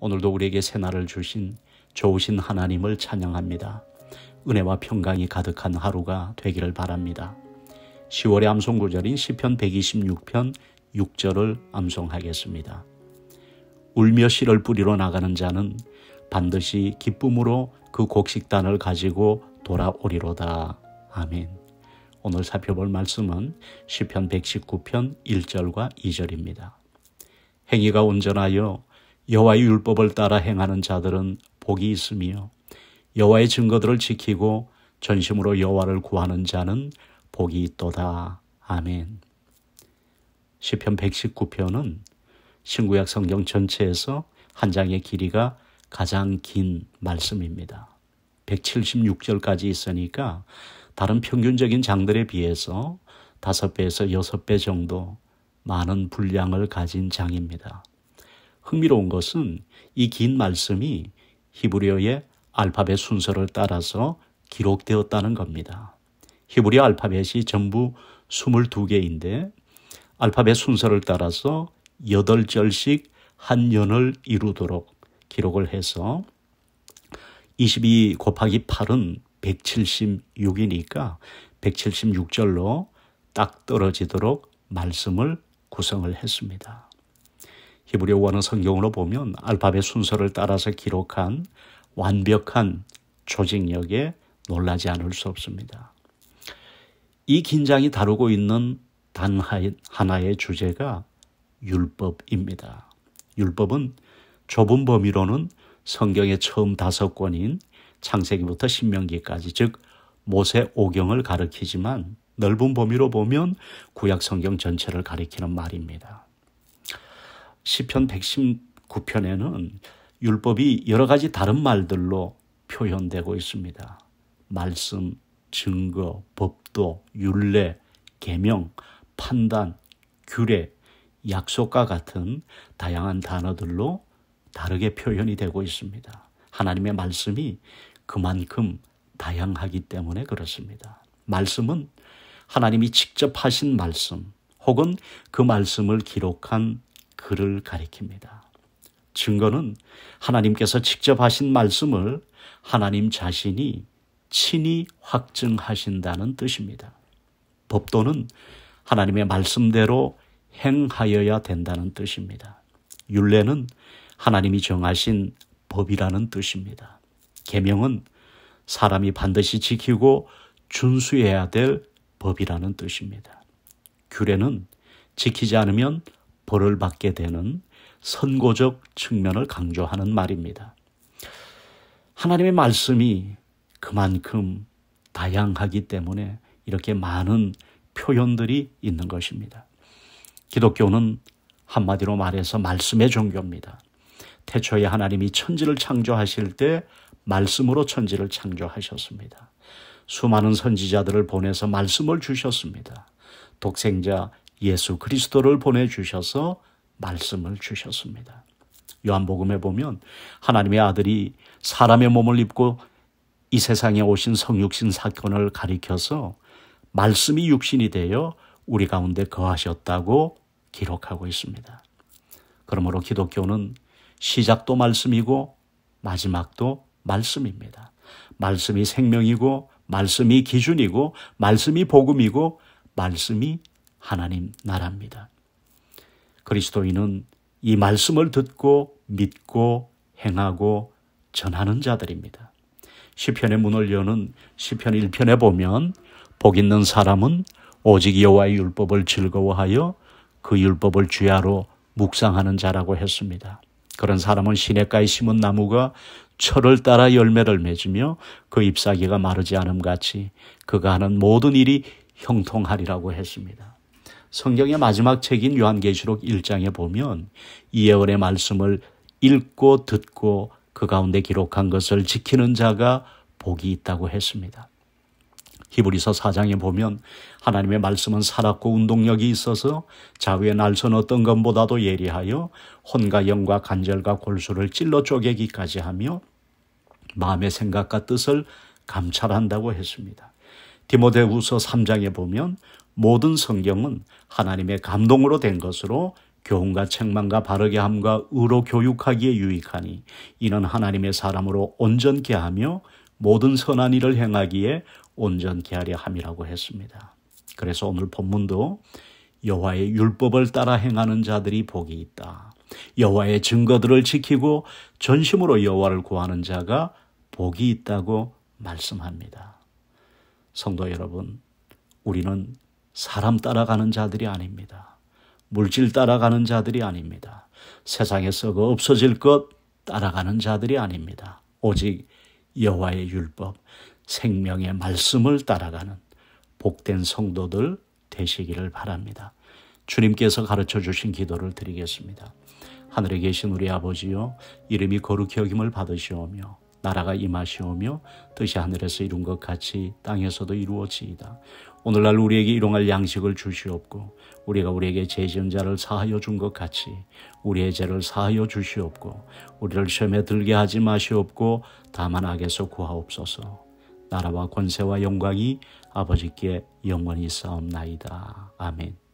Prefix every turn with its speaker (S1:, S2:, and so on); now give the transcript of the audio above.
S1: 오늘도 우리에게 새날을 주신 좋으신 하나님을 찬양합니다. 은혜와 평강이 가득한 하루가 되기를 바랍니다. 10월의 암송구절인 시편 126편 6절을 암송하겠습니다. 울며 씨를 뿌리러 나가는 자는 반드시 기쁨으로 그 곡식단을 가지고 돌아오리로다. 아멘. 오늘 살펴볼 말씀은 시편 119편 1절과 2절입니다. 행위가 온전하여 여호와의 율법을 따라 행하는 자들은 복이 있으며 여호와의 증거들을 지키고 전심으로 여호와를 구하는 자는 복이 있도다. 아멘. 시편 119편은 신구약 성경 전체에서 한 장의 길이가 가장 긴 말씀입니다. 176절까지 있으니까 다른 평균적인 장들에 비해서 5배에서 6배 정도 많은 분량을 가진 장입니다. 흥미로운 것은 이 긴 말씀이 히브리어의 알파벳 순서를 따라서 기록되었다는 겁니다. 히브리어 알파벳이 전부 22개인데 알파벳 순서를 따라서 8절씩 한 연을 이루도록 기록을 해서 22 곱하기 8은 176이니까 176절로 딱 떨어지도록 말씀을 구성을 했습니다. 히브리어와는 성경으로 보면 알파벳 순서를 따라서 기록한 완벽한 조직력에 놀라지 않을 수 없습니다. 이 긴장이 다루고 있는 단 하나의 주제가 율법입니다. 율법은 좁은 범위로는 성경의 처음 다섯 권인 창세기부터 신명기까지 즉 모세 오경을 가리키지만 넓은 범위로 보면 구약 성경 전체를 가리키는 말입니다. 시편 119편에는 율법이 여러 가지 다른 말들로 표현되고 있습니다. 말씀, 증거, 법도, 윤례, 계명, 판단, 규례, 약속과 같은 다양한 단어들로 다르게 표현이 되고 있습니다. 하나님의 말씀이 그만큼 다양하기 때문에 그렇습니다. 말씀은 하나님이 직접 하신 말씀 혹은 그 말씀을 기록한 그를 가리킵니다. 증거는 하나님께서 직접 하신 말씀을 하나님 자신이 친히 확증하신다는 뜻입니다. 법도는 하나님의 말씀대로 행하여야 된다는 뜻입니다. 율례는 하나님이 정하신 법이라는 뜻입니다. 계명은 사람이 반드시 지키고 준수해야 될 법이라는 뜻입니다. 규례는 지키지 않으면 벌을 받게 되는 선고적 측면을 강조하는 말입니다. 하나님의 말씀이 그만큼 다양하기 때문에 이렇게 많은 표현들이 있는 것입니다. 기독교는 한마디로 말해서 말씀의 종교입니다. 태초에 하나님이 천지를 창조하실 때 말씀으로 천지를 창조하셨습니다. 수많은 선지자들을 보내서 말씀을 주셨습니다. 독생자 예수 그리스도를 보내주셔서 말씀을 주셨습니다. 요한복음에 보면 하나님의 아들이 사람의 몸을 입고 이 세상에 오신 성육신 사건을 가리켜서 말씀이 육신이 되어 우리 가운데 거하셨다고 기록하고 있습니다. 그러므로 기독교는 시작도 말씀이고 마지막도 말씀입니다. 말씀이 생명이고 말씀이 기준이고 말씀이 복음이고 말씀이 하나님 나라입니다. 그리스도인은 이 말씀을 듣고 믿고 행하고 전하는 자들입니다. 시편의 문을 여는 시편 1편에 보면 복 있는 사람은 오직 여호와의 율법을 즐거워하여 그 율법을 주야로 묵상하는 자라고 했습니다. 그런 사람은 시냇가에 심은 나무가 철을 따라 열매를 맺으며 그 잎사귀가 마르지 않음 같이 그가 하는 모든 일이 형통하리라고 했습니다. 성경의 마지막 책인 요한계시록 1장에 보면 이예언의 말씀을 읽고 듣고 그 가운데 기록한 것을 지키는 자가 복이 있다고 했습니다. 히브리서 4장에 보면 하나님의 말씀은 살았고 운동력이 있어서 자위의 날선 어떤 것보다도 예리하여 혼과 영과 관절과 골수를 찔러 쪼개기까지 하며 마음의 생각과 뜻을 감찰한다고 했습니다. 디모데우서 3장에 보면 모든 성경은 하나님의 감동으로 된 것으로 교훈과 책망과 바르게 함과 의로 교육하기에 유익하니 이는 하나님의 사람으로 온전케 하며 모든 선한 일을 행하기에 온전케 하려 함이라고 했습니다. 그래서 오늘 본문도 여호와의 율법을 따라 행하는 자들이 복이 있다. 여호와의 증거들을 지키고 전심으로 여호와를 구하는 자가 복이 있다고 말씀합니다. 성도 여러분, 우리는 사람 따라가는 자들이 아닙니다. 물질 따라가는 자들이 아닙니다. 세상에서 그 없어질 것 따라가는 자들이 아닙니다. 오직 여호와의 율법, 생명의 말씀을 따라가는 복된 성도들 되시기를 바랍니다. 주님께서 가르쳐 주신 기도를 드리겠습니다. 하늘에 계신 우리 아버지요 이름이 거룩히 여김을 받으시오며 나라가 임하시오며 뜻이 하늘에서 이룬 것 같이 땅에서도 이루어지이다. 오늘날 우리에게 일용할 양식을 주시옵고 우리가 우리에게 죄지 자를 사하여 준 것 같이 우리의 죄를 사하여 주시옵고 우리를 시에 들게 하지 마시옵고 다만 악에서 구하옵소서. 나라와 권세와 영광이 아버지께 영원히 싸움나이다. 아멘.